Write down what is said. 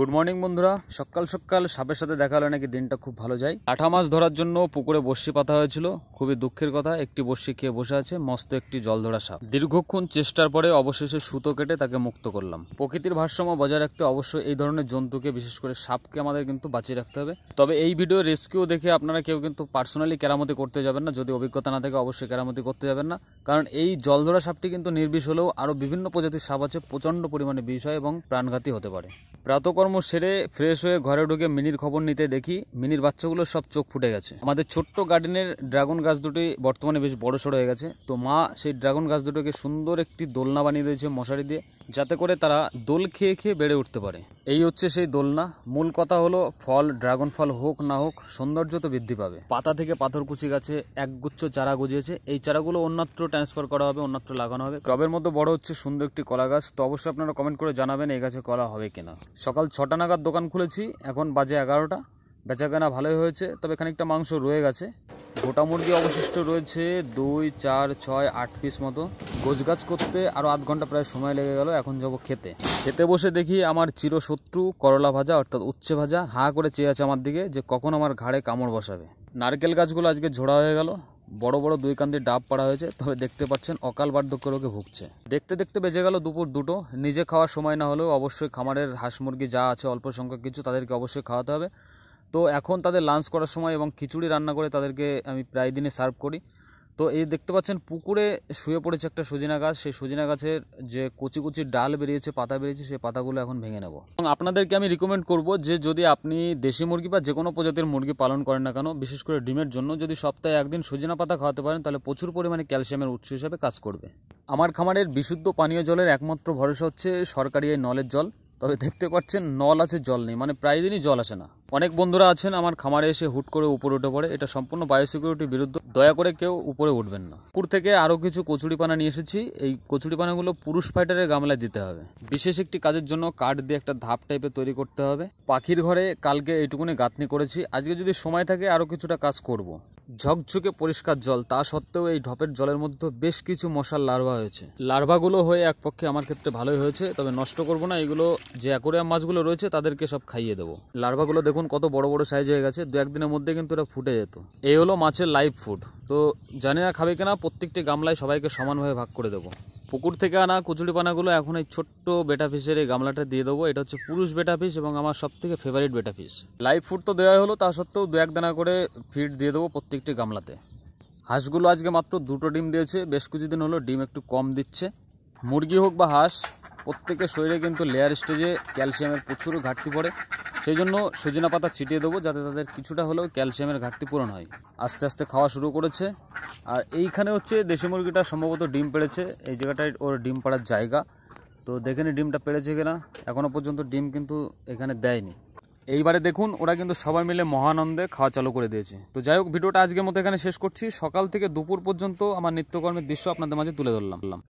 Good morning বন্ধুরা সকাল সকাল সাপের সাথে দেখা হলে নাকি দিনটা খুব ভালো যায় আঠা মাছ ধরার জন্য পুকুরে বর্ষি পাতা হয়েছিল খুবই দুঃখের কথা একটি বর্ষি খেয়ে বসে আছে মস্ত একটি জল ধরা সাপ দীর্ঘক্ষণ চেষ্টার পরে অবশেষে সুতো কেটে তাকে মুক্ত করলাম প্রকৃতির ভারসাম্য বজায় রাখতে অবশ্যই এই ধরনের জন্তুকে বিশেষ করে সাপকে আমাদের কিন্তু বাঁচিয়ে রাখতে হবে তবে এই ভিডিও রেস্কিউ দেখে আপনারা কেউ কিন্তু পার্সোনালি কেরামতি করতে যাবেন না যদি অভিজ্ঞতা না থাকে অবশ্যই কেরামতি করতে যাবেন না কারণ এই জল ধরা সাপটি কিন্তু নির্বিষ হলেও আরও বিভিন্ন প্রজাতির সাপ আছে প্রচণ্ড পরিমাণে বিষয় এবং প্রাণঘাতী হতে পারে প্রাতকর্ম সেরে ফ্রেশ হয়ে ঘরে ঢুকে মিনির খবর নিতে দেখি মিনির বাচ্চাগুলো সব চোখ ফুটে গেছে আমাদের ছোট্ট গার্ডেনের ড্রাগন গাছ দুটি বর্তমানে বেশ বড় সড়ো হয়ে গেছে তো মা সেই ড্রাগন গাছ দুটোকে সুন্দর একটি দোলনা বানিয়ে দিয়েছে মশারি দিয়ে যাতে করে তারা দোল খেয়ে খেয়ে বেড়ে উঠতে পারে এই হচ্ছে সেই দোলনা মূল কথা হলো ফল ড্রাগন ফল হোক না হোক সৌন্দর্য তো বৃদ্ধি পাবে পাতা থেকে পাথর কুচি গাছে একগুচ্ছ চারা গজিয়েছে এই চারাগুলো অন্যত্র ট্রান্সফার করা হবে অন্যত্র লাগানো হবে টবের মতো বড় হচ্ছে সুন্দর একটি কলা গাছ তো অবশ্যই আপনারা কমেন্ট করে জানাবেন এই গাছে কলা হবে কিনা সকাল ছটা নাগাদ দোকান খুলেছি এখন বাজে এগারোটা বেচাকেনা ভালোই হয়েছে তবে খানিকটা মাংস রয়ে গেছে গোটা মুরগি অবশিষ্ট রয়েছে দুই চার ছয় আট পিস মতো গোছগাছ করতে আরও আধ ঘন্টা প্রায় সময় লেগে গেল এখন যাবো খেতে খেতে বসে দেখি আমার চিরশত্রু করলা ভাজা অর্থাৎ উচ্ছে ভাজা হা করে চেয়ে আছে আমার দিকে যে কখন আমার ঘাড়ে কামড় বসাবে নারকেল গাছগুলো আজকে ঝোড়া হয়ে গেল বড় বড় দুই কান্দি ডাব পাড়া হয়েছে তবে দেখতে পাচ্ছেন অকাল বার্ধক্য রোগে ভুগছে দেখতে দেখতে বেজে গেল দুপুর দুটো নিজে খাওয়ার সময় না হলেও অবশ্যই খামারের হাঁস মুরগি যা আছে অল্প সংখ্যক কিছু তাদেরকে অবশ্যই খাওয়াতে হবে তো এখন তাদের লাঞ্চ করার সময় এবং খিচুড়ি রান্না করে তাদেরকে আমি প্রায় দিনে সার্ভ করি তো এই দেখতে পাচ্ছেন পুকুরে শুয়ে পড়েছে একটা সজিনা গাছ সেই সজিনা গাছের যে কুচি কুচি ডাল বেরিয়েছে পাতা বেরিয়েছে সেই পাতাগুলো এখন ভেঙে নেব এবং আপনাদেরকে আমি রিকমেন্ড করব যে যদি আপনি দেশি মুরগি বা যে কোনো প্রজাতির মুরগি পালন করেন না কেন বিশেষ করে ডিমের জন্য যদি সপ্তাহে একদিন সজিনা পাতা খাওয়াতে পারেন তাহলে প্রচুর পরিমাণে ক্যালসিয়ামের উৎস হিসাবে কাজ করবে আমার খামারের বিশুদ্ধ পানীয় জলের একমাত্র ভরসা হচ্ছে সরকারি এই নলের জল তবে দেখতে পাচ্ছেন নল আছে জল নেই মানে প্রায় দিনই জল আসে না অনেক বন্ধুরা আছেন আমার খামারে এসে হুট করে উপরে উঠে পড়ে এটা সম্পূর্ণ বায়োসিকিউরিটির বিরুদ্ধে দয়া করে কেউ উপরে উঠবেন না কুকুর থেকে আরও কিছু কচুরিপানা নিয়ে এসেছি এই কচুরিপানাগুলো পুরুষ ফাইটারের গামলায় দিতে হবে বিশেষ একটি কাজের জন্য কাঠ দিয়ে একটা ধাপ টাইপের তৈরি করতে হবে পাখির ঘরে কালকে এইটুকুনি গাঁথনি করেছি আজকে যদি সময় থাকে আরও কিছুটা কাজ করব। ঝকঝকে পরিষ্কার জল তা সত্ত্বেও এই ঢপের জলের মধ্যে বেশ কিছু মশার লার্ভা হয়েছে লার্ভাগুলো হয়ে এক পক্ষে আমার ক্ষেত্রে ভালোই হয়েছে তবে নষ্ট করব না এগুলো যে অ্যাকোরিয়াম মাছগুলো রয়েছে তাদেরকে সব খাইয়ে দেবো লার্ভাগুলো দেখুন কত বড় বড় সাইজ হয়ে গেছে দু একদিনের মধ্যে কিন্তু এটা ফুটে যেত এই হলো মাছের লাইভ ফুড তো জানি না খাবে কিনা প্রত্যেকটি গামলায় সবাইকে সমানভাবে ভাগ করে দেবো পুকুর থেকে আনা কচুরিপানাগুলো এখন এই ছোট্ট বেটা ফিসের এই গামলাটা দিয়ে দেবো এটা হচ্ছে পুরুষ বেটা ফিস এবং আমার সব থেকে ফেভারিট বেটা ফিস লাইভ ফুড তো দেওয়া হলো তা সত্ত্বেও দু এক দানা করে ফিড দিয়ে দেবো প্রত্যেকটি গামলাতে হাঁসগুলো আজকে মাত্র দুটো ডিম দিয়েছে বেশ কিছুদিন হলো ডিম একটু কম দিচ্ছে মুরগি হোক বা হাঁস প্রত্যেকের শরীরে কিন্তু লেয়ার স্টেজে ক্যালসিয়ামের প্রচুর ঘাটতি পড়ে সেই জন্য সজনা পাতা ছিটিয়ে দেবো যাতে তাদের কিছুটা হলেও ক্যালসিয়ামের ঘাটতি পূরণ হয় আস্তে আস্তে খাওয়া শুরু করেছে আর এইখানে হচ্ছে দেশি মুরগিটা সম্ভবত ডিম পেড়েছে এই জায়গাটায় ওর ডিম পাড়ার জায়গা তো দেখে নি ডিমটা পেড়েছে কিনা এখনও পর্যন্ত ডিম কিন্তু এখানে দেয়নি এইবারে দেখুন ওরা কিন্তু সবাই মিলে মহানন্দে খাওয়া চালু করে দিয়েছে তো যাই হোক ভিডিওটা আজকের মতো এখানে শেষ করছি সকাল থেকে দুপুর পর্যন্ত আমার নিত্যকর্মের দৃশ্য আপনাদের মাঝে তুলে ধরলাম